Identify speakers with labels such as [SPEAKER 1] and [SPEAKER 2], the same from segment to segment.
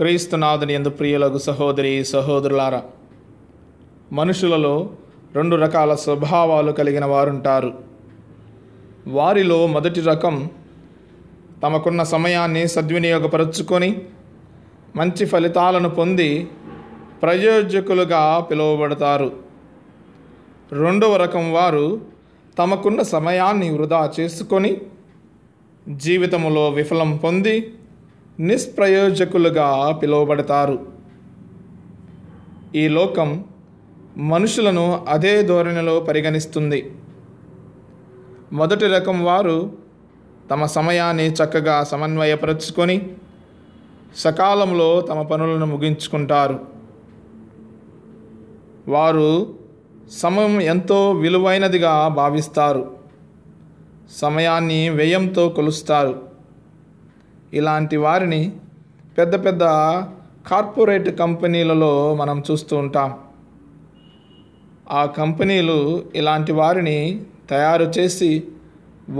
[SPEAKER 1] క్రీస్తునాథుని ఎందు ప్రియులకు సహోదరి సహోదరులారా మనుషులలో రెండు రకాల స్వభావాలు కలిగిన వారుంటారు వారిలో మొదటి రకం తమకున్న సమయాన్ని సద్వినియోగపరుచుకొని మంచి ఫలితాలను పొంది ప్రయోజకులుగా పిలువబడతారు రెండవ రకం వారు తమకున్న సమయాన్ని వృధా చేసుకొని జీవితంలో విఫలం పొంది నిష్ప్రయోజకులుగా పిలువబడతారు ఈ లోకం మనుషులను అదే ధోరణిలో పరిగణిస్తుంది మొదటి రకం వారు తమ సమయాన్ని చక్కగా సమన్వయపరుచుకొని సకాలంలో తమ పనులను ముగించుకుంటారు వారు సమయం ఎంతో విలువైనదిగా భావిస్తారు సమయాన్ని వ్యయంతో కొలుస్తారు ఇలాంటి వారిని పెద్ద పెద్ద కార్పొరేట్ కంపెనీలలో మనం చూస్తూ ఉంటాం ఆ కంపెనీలు ఇలాంటి వారిని తయారు చేసి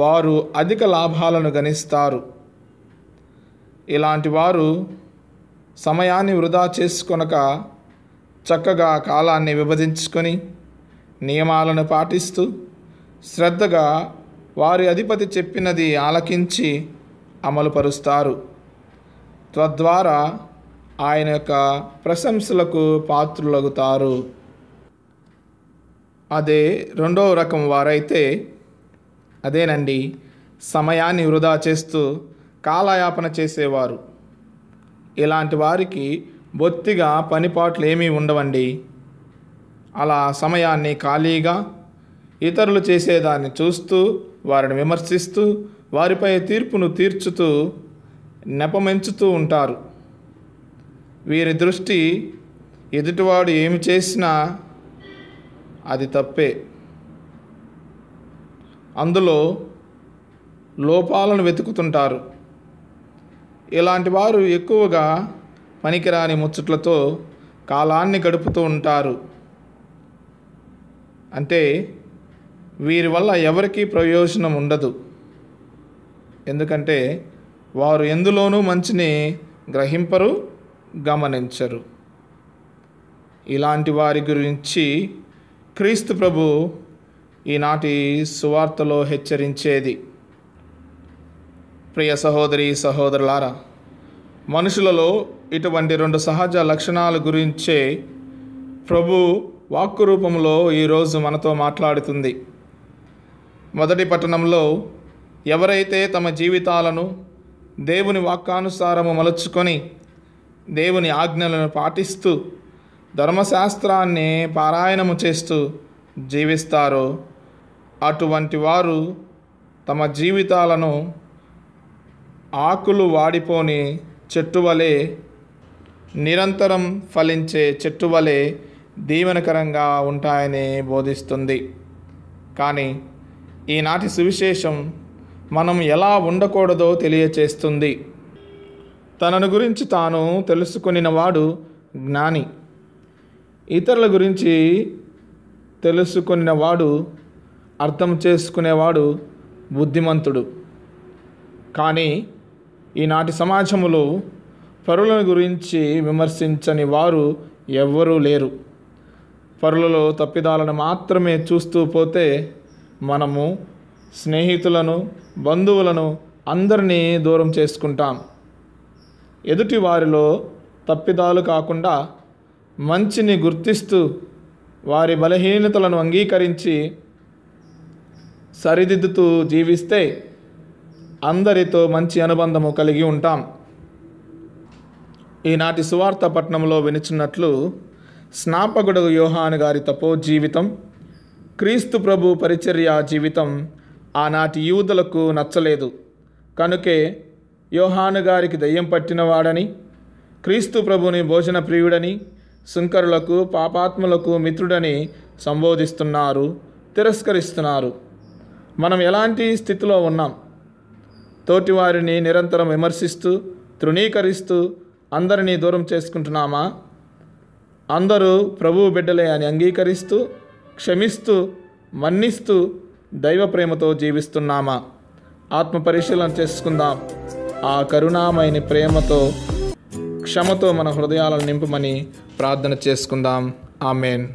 [SPEAKER 1] వారు అధిక లాభాలను గణిస్తారు ఇలాంటి వారు సమయాన్ని వృధా చేసుకొనక చక్కగా కాలాన్ని విభజించుకొని నియమాలను పాటిస్తూ శ్రద్ధగా వారి అధిపతి చెప్పినది ఆలకించి అమలుపరుస్తారు తద్వారా ఆయన యొక్క ప్రశంసలకు పాత్రులగుతారు అదే రెండవ రకం వారైతే అదేనండి సమయాన్ని వృధా చేస్తూ కాలయాపన చేసేవారు ఇలాంటి వారికి బొత్తిగా పనిపాట్లు ఏమీ ఉండవండి అలా సమయాన్ని ఖాళీగా ఇతరులు చేసేదాన్ని చూస్తూ వారిని విమర్శిస్తూ వారిపై తీర్పును తీర్చుతూ నెపమెంచుతూ ఉంటారు వీరి దృష్టి ఎదుటివాడు ఏమి చేసినా అది తప్పే అందులో లోపాలను వెతుకుతుంటారు ఇలాంటి వారు ఎక్కువగా పనికిరాని ముచ్చట్లతో కాలాన్ని గడుపుతూ ఉంటారు అంటే వీరి వల్ల ఎవరికీ ప్రయోజనం ఉండదు ఎందుకంటే వారు ఎందులోనూ మంచిని గ్రహింపరు గమనించరు ఇలాంటి వారి గురించి క్రీస్తు ప్రభు ఈనాటి సువార్తలో హెచ్చరించేది ప్రియ సహోదరి సహోదరులారా మనుషులలో ఇటువంటి రెండు సహజ లక్షణాల గురించే ప్రభు వాక్కు రూపంలో ఈరోజు మనతో మాట్లాడుతుంది మొదటి పట్టణంలో ఎవరైతే తమ జీవితాలను దేవుని వాక్కానుసారము మలుచుకొని దేవుని ఆజ్ఞలను పాటిస్తూ ధర్మశాస్త్రాన్ని పారాయణము చేస్తూ జీవిస్తారో అటువంటి వారు తమ జీవితాలను ఆకులు వాడిపోని చెట్టు వలె నిరంతరం ఫలించే చెట్టు వలె దీవెనకరంగా ఉంటాయని బోధిస్తుంది కానీ ఈనాటి సువిశేషం మనం ఎలా ఉండకూడదో తెలియచేస్తుంది తనను గురించి తాను తెలుసుకునినవాడు జ్ఞాని ఇతరుల గురించి తెలుసుకున్నవాడు అర్థం చేసుకునేవాడు బుద్ధిమంతుడు కానీ ఈనాటి సమాజంలో పరులను గురించి విమర్శించని వారు ఎవ్వరూ లేరు పరులలో తప్పిదాలను మాత్రమే చూస్తూ పోతే మనము స్నేహితులను బంధువులను అందరినీ దూరం చేసుకుంటాం ఎదుటి వారిలో తప్పిదాలు కాకుండా మంచిని గుర్తిస్తూ వారి బలహీనతలను అంగీకరించి సరిదిద్దుతూ జీవిస్తే అందరితో మంచి అనుబంధము కలిగి ఉంటాం ఈనాటి సువార్త పట్టణంలో వినిచున్నట్లు స్నాపకుడు యోహాన్ గారి తపో జీవితం క్రీస్తు ప్రభు పరిచర్య జీవితం ఆనాటి యూదులకు నచ్చలేదు కనుకే యోహాను గారికి దయ్యం పట్టినవాడని క్రీస్తు ప్రభుని భోజన ప్రియుడని శుంకరులకు పాపాత్ములకు మిత్రుడని సంబోధిస్తున్నారు తిరస్కరిస్తున్నారు మనం ఎలాంటి స్థితిలో ఉన్నాం తోటివారిని నిరంతరం విమర్శిస్తూ తృణీకరిస్తూ అందరినీ దూరం చేసుకుంటున్నామా అందరూ ప్రభువు బిడ్డలే అని అంగీకరిస్తూ క్షమిస్తూ మన్నిస్తూ దైవ ప్రేమతో జీవిస్తున్నామా ఆత్మ పరిశీలన చేసుకుందాం ఆ కరుణామైన ప్రేమతో క్షమతో మన హృదయాలను నింపమని ప్రార్థన చేసుకుందాం ఆమెన్